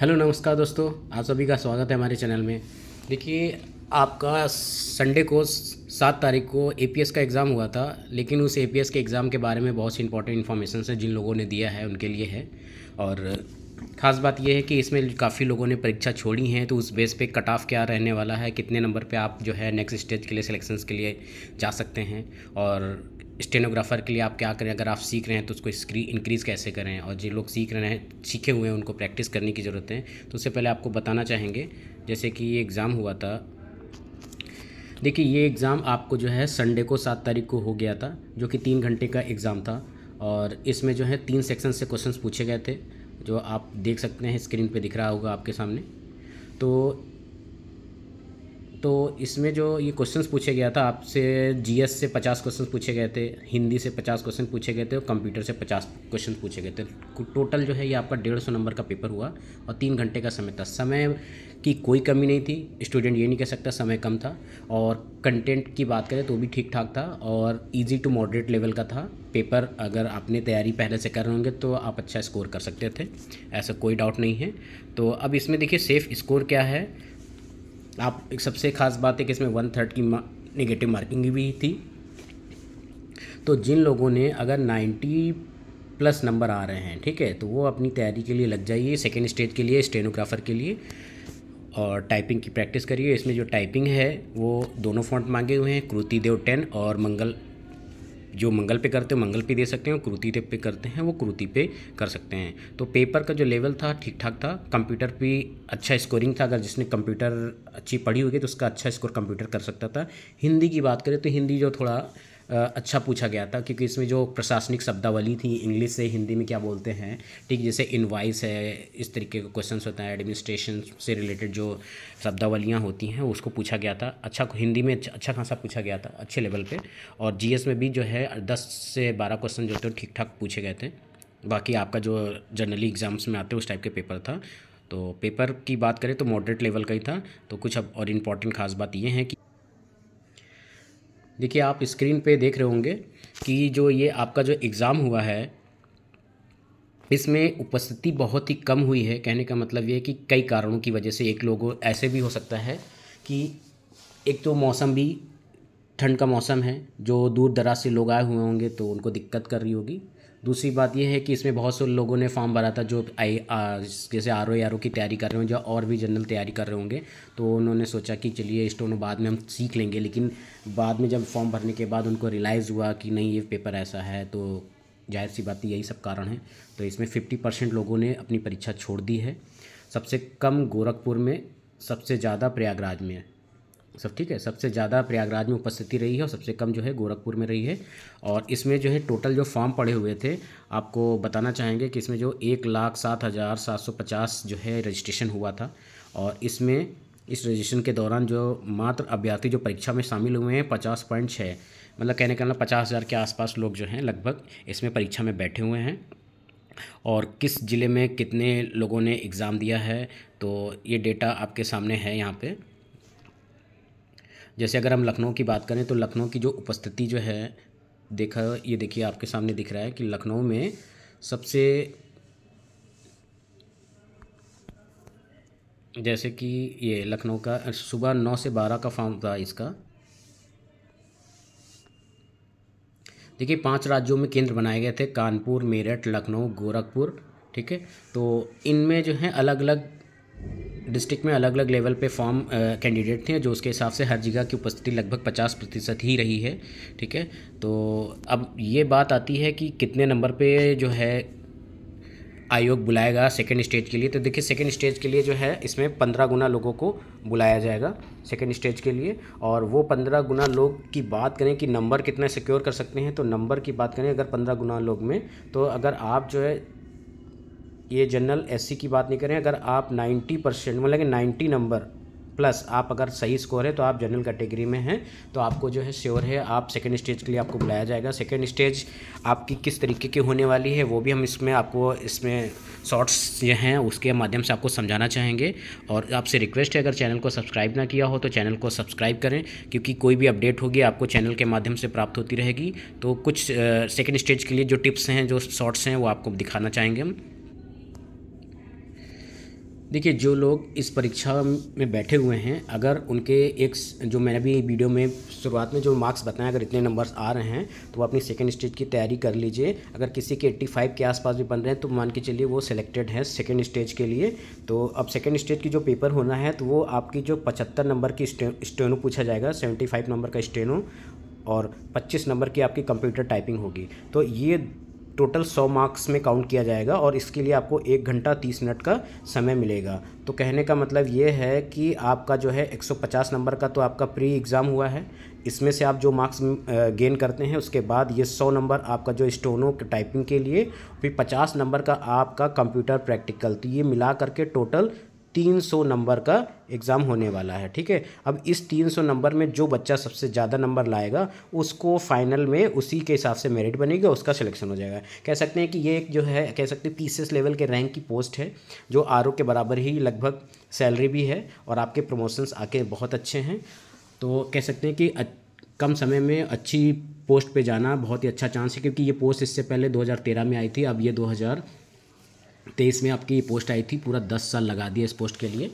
hello नमस्कार दोस्तों आप सभी का स्वागत है हमारे चैनल में देखिए आपका संडे को सात तारीख को एपीएस का एग्ज़ाम हुआ था लेकिन उस एपीएस के एग्ज़ाम के बारे में बहुत सी इंपॉर्टेंट इन्फॉर्मेशन है जिन लोगों ने दिया है उनके लिए है और खास बात यह है कि इसमें काफ़ी लोगों ने परीक्षा छोड़ी है तो उस बेस पे कट ऑफ क्या रहने वाला है कितने नंबर पे आप जो है नेक्स्ट स्टेज के लिए सिलेक्शंस के लिए जा सकते हैं और स्टेनोग्राफर के लिए आप क्या करें अगर आप सीख रहे हैं तो उसको स्क्रीन इंक्रीज़ कैसे करें और जो लोग सीख रहे हैं सीखे हुए हैं उनको प्रैक्टिस करने की ज़रूरत है तो उससे पहले आपको बताना चाहेंगे जैसे कि ये एग्ज़ाम हुआ था देखिए ये एग्ज़ाम आपको जो है संडे को सात तारीख को हो गया था जो कि तीन घंटे का एग्ज़ाम था और इसमें जो है तीन सेक्शन से क्वेश्चन पूछे गए थे जो आप देख सकते हैं स्क्रीन पर दिख रहा होगा आपके सामने तो तो इसमें जो ये क्वेश्चन पूछे गया था आपसे जीएस से पचास क्वेश्चन पूछे गए थे हिंदी से पचास क्वेश्चन पूछे गए थे और कंप्यूटर से पचास क्वेश्चन पूछे गए थे टोटल जो है ये आपका डेढ़ सौ नंबर का पेपर हुआ और तीन घंटे का समय था समय की कोई कमी नहीं थी स्टूडेंट ये नहीं कह सकता समय कम था और कंटेंट की बात करें तो भी ठीक ठाक था और ईजी टू मॉडरेट लेवल का था पेपर अगर आपने तैयारी पहले से कर रहे होंगे तो आप अच्छा स्कोर कर सकते थे ऐसा कोई डाउट नहीं है तो अब इसमें देखिए सेफ़ स्कोर क्या है आप एक सबसे ख़ास बात है कि इसमें वन थर्ड की नेगेटिव मार्किंग भी थी तो जिन लोगों ने अगर नाइन्टी प्लस नंबर आ रहे हैं ठीक है तो वो अपनी तैयारी के लिए लग जाइए सेकेंड स्टेज के लिए स्टेनोग्राफर के लिए और टाइपिंग की प्रैक्टिस करिए इसमें जो टाइपिंग है वो दोनों फॉन्ट मांगे हुए हैं कृति देव टेन और मंगल जो मंगल पे करते हो मंगल पे दे सकते हैं क्रूति कृति पे करते हैं वो क्रूति पे कर सकते हैं तो पेपर का जो लेवल था ठीक ठाक था कंप्यूटर पे अच्छा स्कोरिंग था अगर जिसने कंप्यूटर अच्छी पढ़ी होगी तो उसका अच्छा स्कोर कंप्यूटर कर सकता था हिंदी की बात करें तो हिंदी जो थोड़ा अच्छा पूछा गया था क्योंकि इसमें जो प्रशासनिक शब्दावली थी इंग्लिश से हिंदी में क्या बोलते हैं ठीक जैसे इनवाइस है इस तरीके का क्वेश्चन होता है एडमिनिस्ट्रेशन से रिलेटेड जो शब्दावलियाँ होती हैं उसको पूछा गया था अच्छा हिंदी में अच्छा, अच्छा खासा पूछा गया था अच्छे लेवल पर और जी में भी जो है दस से बारह क्वेश्चन जो थे ठीक ठाक पूछे गए थे बाकी आपका जो जनरली एग्ज़ाम्स में आते हैं उस टाइप के पेपर था तो पेपर की बात करें तो मॉडरेट लेवल का ही था तो कुछ अब और इम्पॉर्टेंट खास बात ये है कि देखिए आप स्क्रीन पे देख रहे होंगे कि जो ये आपका जो एग्ज़ाम हुआ है इसमें उपस्थिति बहुत ही कम हुई है कहने का मतलब ये है कि कई कारणों की वजह से एक लोगों ऐसे भी हो सकता है कि एक तो मौसम भी ठंड का मौसम है जो दूर दराज से लोग आए हुए होंगे तो उनको दिक्कत कर रही होगी दूसरी बात यह है कि इसमें बहुत से लोगों ने फॉर्म भरा था जो आई आ, जैसे आर ओ आर ओ की तैयारी कर रहे होंगे और भी जनरल तैयारी कर रहे होंगे तो उन्होंने सोचा कि चलिए स्टोन बाद में हम सीख लेंगे लेकिन बाद में जब फॉर्म भरने के बाद उनको रियलाइज़ हुआ कि नहीं ये पेपर ऐसा है तो जाहिर सी बात यही सब कारण है तो इसमें फिफ्टी परसेंट लोगों ने अपनी परीक्षा छोड़ दी है सबसे कम गोरखपुर में सबसे ज़्यादा प्रयागराज में है सब ठीक है सबसे ज़्यादा प्रयागराज में उपस्थिति रही है और सबसे कम जो है गोरखपुर में रही है और इसमें जो है टोटल जो फॉर्म पड़े हुए थे आपको बताना चाहेंगे कि इसमें जो एक लाख सात हज़ार सात सौ पचास जो है रजिस्ट्रेशन हुआ था और इसमें इस रजिस्ट्रेशन के दौरान जो मात्र अभ्यर्थी जो परीक्षा में शामिल हुए हैं पचास पॉइंट छः मतलब कहने का मतलब पचास हज़ार के आसपास लोग जो हैं लगभग इसमें परीक्षा में बैठे हुए हैं और किस ज़िले में कितने लोगों ने एग्ज़ाम दिया है तो ये डेटा आपके सामने है यहाँ पर जैसे अगर हम लखनऊ की बात करें तो लखनऊ की जो उपस्थिति जो है देखा ये देखिए आपके सामने दिख रहा है कि लखनऊ में सबसे जैसे कि ये लखनऊ का सुबह नौ से बारह का फॉर्म था इसका देखिए पांच राज्यों में केंद्र बनाए गए थे कानपुर मेरठ लखनऊ गोरखपुर ठीक है तो इनमें जो है अलग अलग डिस्ट्रिक्ट में अलग अलग लेवल पे फॉर्म कैंडिडेट थे जो उसके हिसाब से हर जगह की उपस्थिति लगभग 50 प्रतिशत ही रही है ठीक है तो अब ये बात आती है कि कितने नंबर पे जो है आयोग बुलाएगा सेकेंड स्टेज के लिए तो देखिए सेकेंड स्टेज के लिए जो है इसमें पंद्रह गुना लोगों को बुलाया जाएगा सेकेंड स्टेज के लिए और वो पंद्रह गुना लोग की बात करें कि नंबर कितना सिक्योर कर सकते हैं तो नंबर की बात करें अगर पंद्रह गुना लोग में तो अगर आप जो है ये जनरल एससी की बात नहीं करें अगर आप 90 परसेंट मतलब कि 90 नंबर प्लस आप अगर सही स्कोर है तो आप जनरल कैटेगरी में हैं तो आपको जो है श्योर है आप सेकेंड स्टेज के लिए आपको बुलाया जाएगा सेकेंड स्टेज आपकी किस तरीके की होने वाली है वो भी हम इसमें आपको इसमें शॉर्ट्स ये हैं उसके माध्यम से आपको समझाना चाहेंगे और आपसे रिक्वेस्ट है अगर चैनल को सब्सक्राइब ना किया हो तो चैनल को सब्सक्राइब करें क्योंकि कोई भी अपडेट होगी आपको चैनल के माध्यम से प्राप्त होती रहेगी तो कुछ सेकेंड स्टेज के लिए जो टिप्स हैं जो शॉर्ट्स हैं वो आपको दिखाना चाहेंगे हम देखिए जो लोग इस परीक्षा में बैठे हुए हैं अगर उनके एक जो मैंने भी वीडियो में शुरुआत में जो मार्क्स बताएं अगर इतने नंबर्स आ रहे हैं तो वो अपनी सेकेंड स्टेज की तैयारी कर लीजिए अगर किसी के 85 के आसपास भी बन रहे हैं तो मान के चलिए वो सिलेक्टेड है सेकेंड स्टेज के लिए तो अब सेकेंड स्टेज की जो पेपर होना है तो वो आपकी जो पचहत्तर नंबर की स्टेनो पूछा जाएगा सेवेंटी नंबर का स्टेनो और 25 नंबर की आपकी कंप्यूटर टाइपिंग होगी तो ये टोटल सौ मार्क्स में काउंट किया जाएगा और इसके लिए आपको एक घंटा तीस मिनट का समय मिलेगा तो कहने का मतलब ये है कि आपका जो है 150 नंबर का तो आपका प्री एग्ज़ाम हुआ है इसमें से आप जो मार्क्स गेन करते हैं उसके बाद ये सौ नंबर आपका जो स्टोनों टाइपिंग के लिए फिर पचास नंबर का आपका कंप्यूटर प्रैक्टिकल तो ये मिला करके टोटल 300 नंबर का एग्ज़ाम होने वाला है ठीक है अब इस 300 नंबर में जो बच्चा सबसे ज़्यादा नंबर लाएगा उसको फाइनल में उसी के हिसाब से मेरिट बनेगा उसका सिलेक्शन हो जाएगा कह सकते हैं कि ये एक जो है कह सकते हैं पीसीएस लेवल के रैंक की पोस्ट है जो आर के बराबर ही लगभग सैलरी भी है और आपके प्रमोशंस आके बहुत अच्छे हैं तो कह सकते हैं कि कम समय में अच्छी पोस्ट पे जाना बहुत ही अच्छा चांस है क्योंकि ये पोस्ट इससे पहले 2013 में आई थी अब ये 2000 तेईस में आपकी पोस्ट आई थी पूरा दस साल लगा दिया इस पोस्ट के लिए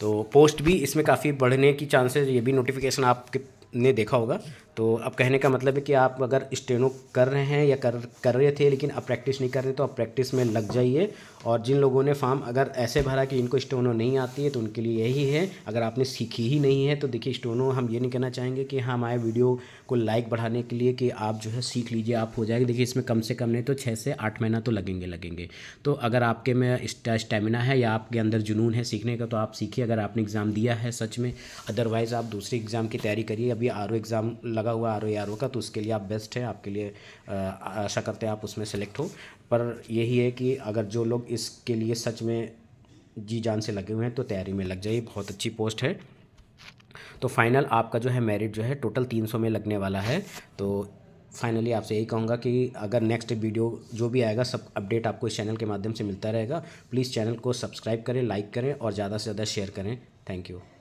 तो पोस्ट भी इसमें काफ़ी बढ़ने की चांसेस ये भी नोटिफिकेशन आपके ने देखा होगा तो अब कहने का मतलब है कि आप अगर स्टेनो कर रहे हैं या कर कर रहे थे लेकिन अब प्रैक्टिस नहीं कर रहे तो आप प्रैक्टिस में लग जाइए और जिन लोगों ने फॉर्म अगर ऐसे भरा कि इनको स्टोनो नहीं आती है तो उनके लिए यही है अगर आपने सीखी ही नहीं है तो देखिए स्टोनो हम ये नहीं कहना चाहेंगे कि हाँ हमारे वीडियो को लाइक बढ़ाने के लिए कि आप जो है सीख लीजिए आप हो जाएगा देखिए इसमें कम से कम नहीं तो छः से आठ महीना तो लगेंगे लगेंगे तो अगर आपके में स्टेमिना है या आपके अंदर जुनून है सीखने का तो आप सीखिए अगर आपने एग्ज़ाम दिया है सच में अदरवाइज़ आप दूसरे एग्ज़ाम की तैयारी करिए अभी आर एग्ज़ाम लगा लगा हुआ आर ओ का तो उसके लिए आप बेस्ट हैं आपके लिए आशा करते हैं आप उसमें सेलेक्ट हो पर यही है कि अगर जो लोग इसके लिए सच में जी जान से लगे हुए हैं तो तैयारी में लग जाइए बहुत अच्छी पोस्ट है तो फाइनल आपका जो है मेरिट जो है टोटल तीन सौ में लगने वाला है तो फाइनली आपसे यही कहूँगा कि अगर नेक्स्ट वीडियो जो भी आएगा सब अपडेट आपको इस चैनल के माध्यम से मिलता रहेगा प्लीज़ चैनल को सब्सक्राइब करें लाइक करें और ज़्यादा से ज़्यादा शेयर करें थैंक यू